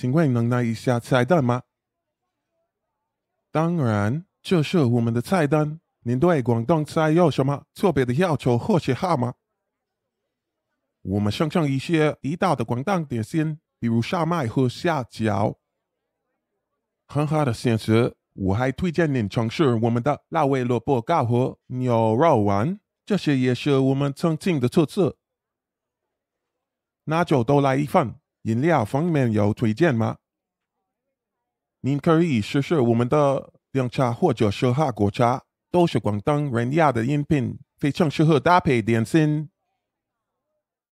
请问能拿一下菜单吗？当然，这是我们的菜单。您对广东菜有什么特别的要求或是好吗？我们上上一些地道的广东点心，比如烧麦和虾饺。很好的选择。我还推荐您尝试我们的辣味萝卜糕和牛肉丸，这些也是我们曾经的特色。那就都来一份。饮料方面有推荐吗？您可以试试我们的凉茶或者是哈果茶，都是广东人喝的饮品，非常适合搭配点心。